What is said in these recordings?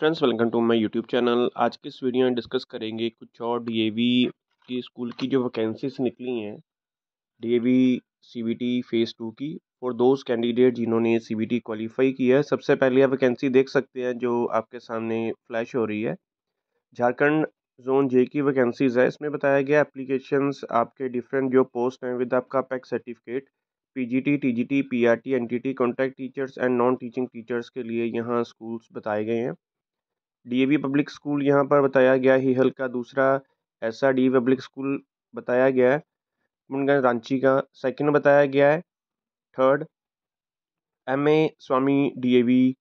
friends welcome to my YouTube channel आज के इस वीडियो में डिस्कस करेंगे कुछ और डीएवी की स्कूल की जो वैकेंसीज निकली हैं डीएवी सीबीटी फ़ेज़ टू की और दोज कैंडिडेट जिन्होंने सीबीटी क्वालीफाई किया है सबसे पहले आप वैकेंसी देख सकते हैं जो आपके सामने फ्लैश हो रही है झारखंड जोन जे की वैकेंसीज़ है इसमें बताया गया एप्लीकेशन आपके डिफरेंट जो पोस्ट हैं विद आपका pack certificate PGT TGT PRT NTT contact teachers and non teaching teachers के लिए यहाँ स्कूल्स बताए गए हैं D A V public school यहाँ पर बताया गया ही का दूसरा ऐसा डी पब्लिक स्कूल बताया गया है मुनगंज रांची का सेकंड बताया गया है third M A Swami D A V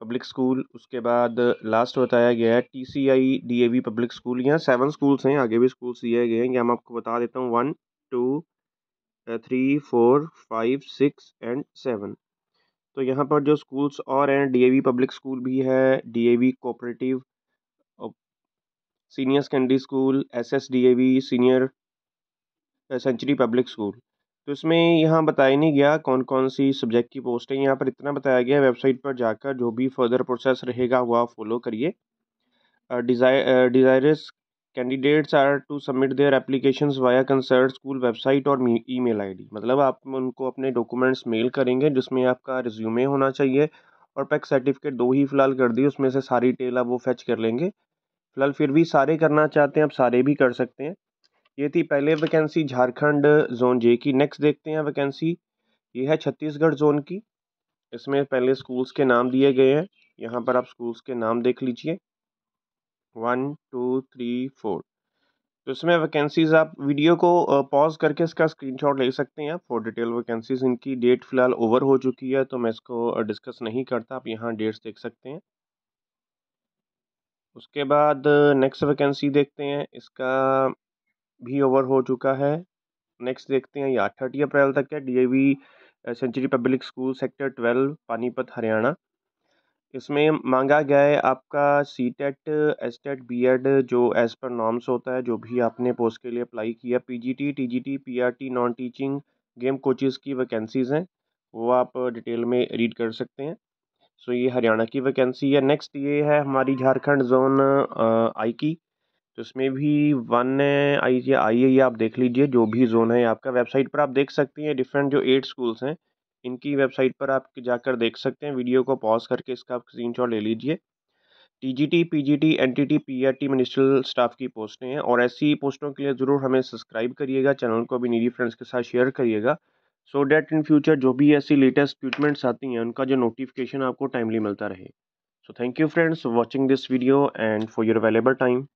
public school उसके बाद लास्ट बताया गया है T C I D A V public school यहाँ सेवन स्कूल्स हैं आगे भी स्कूल्स दिए गए हैं यहाँ मैं आपको बता देता हूँ one two three four five six and seven तो यहाँ पर जो स्कूल्स और हैं डीएवी पब्लिक स्कूल भी है DAV cooperative senior secondary school S S D A V senior century public school तो इसमें यहाँ बताया नहीं गया कौन कौन सी सब्जेक्ट की पोस्ट है यहाँ पर इतना बताया गया वेबसाइट पर जाकर जो भी फर्दर प्रोसेस रहेगा वो आप फॉलो करिए desirous candidates are to submit their application via concert school website और आई डी मतलब आप उनको अपने डॉक्यूमेंट्स मेल करेंगे जिसमें आपका रिज्यूमे होना चाहिए और पैक सर्टिफिकेट दो ही फ़िलहाल कर दिए उसमें से सारी डिटेल आप वो फैच कर लेंगे फ़िलहाल फिर भी सारे करना चाहते हैं आप सारे भी कर सकते हैं ये थी पहले वैकेंसी झारखंड जोन जे की नेक्स्ट देखते हैं वैकेंसी ये है छत्तीसगढ़ जोन की इसमें पहले स्कूल्स के नाम दिए गए हैं यहाँ पर आप स्कूल्स के नाम देख लीजिए वन टू थ्री फोर तो इसमें वैकेंसीज़ आप वीडियो को पॉज करके इसका स्क्रीनशॉट ले सकते हैं फॉर डिटेल वैकेंसीज़ इनकी डेट फ़िलहाल ओवर हो चुकी है तो मैं इसको डिस्कस नहीं करता आप यहाँ डेट्स देख सकते हैं उसके बाद नेक्स्ट वैकेंसी देखते हैं इसका भी ओवर हो चुका है नेक्स्ट देखते हैं या थर्टी अप्रैल तक है D century public school sector twelve Panipat Haryana इसमें मांगा गया है आपका C TET S TET B Ed जो एज़ पर नॉर्म्स होता है जो भी आपने पोस्ट के लिए अप्लाई किया P G T T G T P R T non teaching game coaches की वैकेंसीज़ हैं वो आप डिटेल में रीड कर सकते हैं सो ये हरियाणा की वैकेंसी है नेक्स्ट ये है हमारी झारखंड जोन आई की तो इसमें भी वन आई आई ए ये आप देख लीजिए जो भी जोन है आपका वेबसाइट पर आप देख सकते हैं डिफरेंट जो एट स्कूल्स हैं इनकी वेबसाइट पर आप जाकर देख सकते हैं वीडियो को पॉज करके इसका आप स्क्रीन ले लीजिए T G T P G T N T T P R T ministerial staff की पोस्टें हैं और ऐसी पोस्टों के लिए ज़रूर हमें सब्सक्राइब करिएगा चैनल को भी निजी फ्रेंड्स के साथ शेयर करिएगा सो डैट इन फ्यूचर जो भी ऐसी लेटेस्ट ट्रीटमेंट्स आती हैं उनका जो नोटिफिकेशन आपको टाइमली मिलता रहे so thank you friends watching this video and for your available time